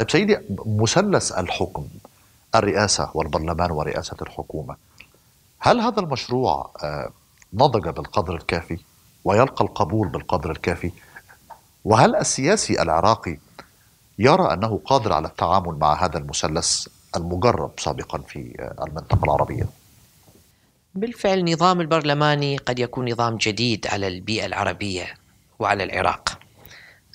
طيب سيدي مثلث الحكم الرئاسة والبرلمان ورئاسة الحكومة هل هذا المشروع آه، نضج بالقدر الكافي ويلقى القبول بالقدر الكافي وهل السياسي العراقي يرى أنه قادر على التعامل مع هذا المثلث المجرب سابقا في آه، المنطقة العربية بالفعل النظام البرلماني قد يكون نظام جديد على البيئة العربية وعلى العراق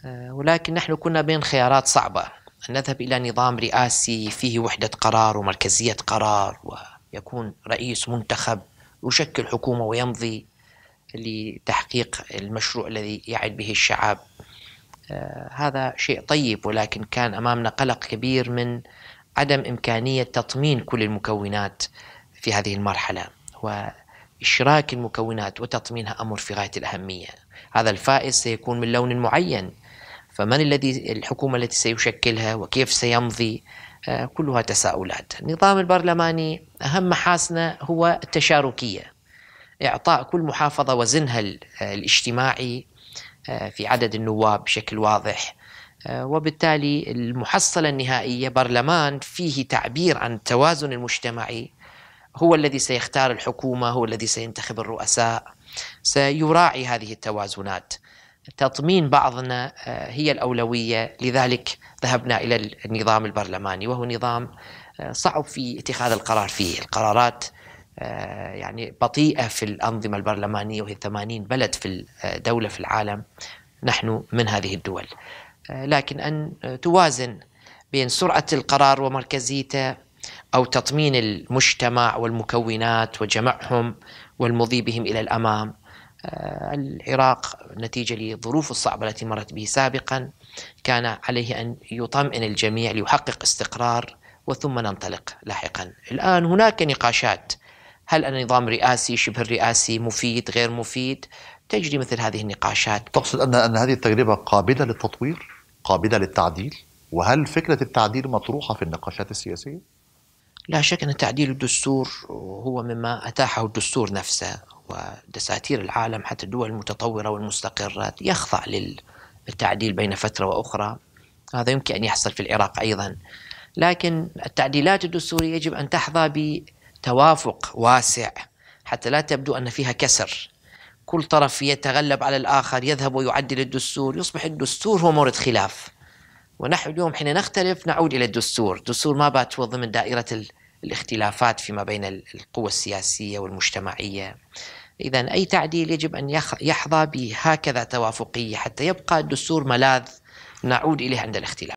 آه، ولكن نحن كنا بين خيارات صعبة أن نذهب إلى نظام رئاسي فيه وحدة قرار ومركزية قرار ويكون رئيس منتخب يشكل حكومة ويمضي لتحقيق المشروع الذي يعد به الشعب آه هذا شيء طيب ولكن كان أمامنا قلق كبير من عدم إمكانية تطمين كل المكونات في هذه المرحلة وإشراك المكونات وتطمينها أمر في غاية الأهمية هذا الفائز سيكون من لون معين فمن الذي الحكومة التي سيشكلها وكيف سيمضي آه، كلها تساؤلات النظام البرلماني أهم محاسنه هو التشاركية إعطاء كل محافظة وزنها آه، الاجتماعي آه، في عدد النواب بشكل واضح وبالتالي المحصلة النهائية برلمان فيه تعبير عن التوازن المجتمعي هو الذي سيختار الحكومة هو الذي سينتخب الرؤساء سيراعي هذه التوازنات تطمين بعضنا آه، هي الاولويه لذلك ذهبنا الى النظام البرلماني وهو نظام آه، صعب في اتخاذ القرار فيه القرارات آه، يعني بطيئه في الانظمه البرلمانيه وهي 80 بلد في الدوله في العالم نحن من هذه الدول لكن ان توازن بين سرعه القرار ومركزيته او تطمين المجتمع والمكونات وجمعهم والمضي بهم الى الامام العراق نتيجة لظروف الصعبة التي مرت به سابقا كان عليه أن يطمئن الجميع ليحقق استقرار وثم ننطلق لاحقا الآن هناك نقاشات هل النظام رئاسي شبه رئاسي مفيد غير مفيد تجري مثل هذه النقاشات تقصد أن, أن هذه التجربة قابلة للتطوير قابلة للتعديل وهل فكرة التعديل مطروحة في النقاشات السياسية؟ لا شك أن تعديل الدستور هو مما أتاحه الدستور نفسه ودساتير العالم حتى الدول المتطورة والمستقرة يخضع للتعديل بين فترة وأخرى هذا يمكن أن يحصل في العراق أيضا لكن التعديلات الدستورية يجب أن تحظى بتوافق واسع حتى لا تبدو أن فيها كسر كل طرف يتغلب على الآخر يذهب ويعدل الدستور يصبح الدستور هو مورد خلاف ونحن اليوم حين نختلف نعود إلى الدستور الدستور ما بات ضمن دائرة الاختلافات فيما بين القوى السياسية والمجتمعية إذا أي تعديل يجب أن يحظى بهكذا توافقية حتى يبقى الدستور ملاذ نعود إليه عند الاختلاف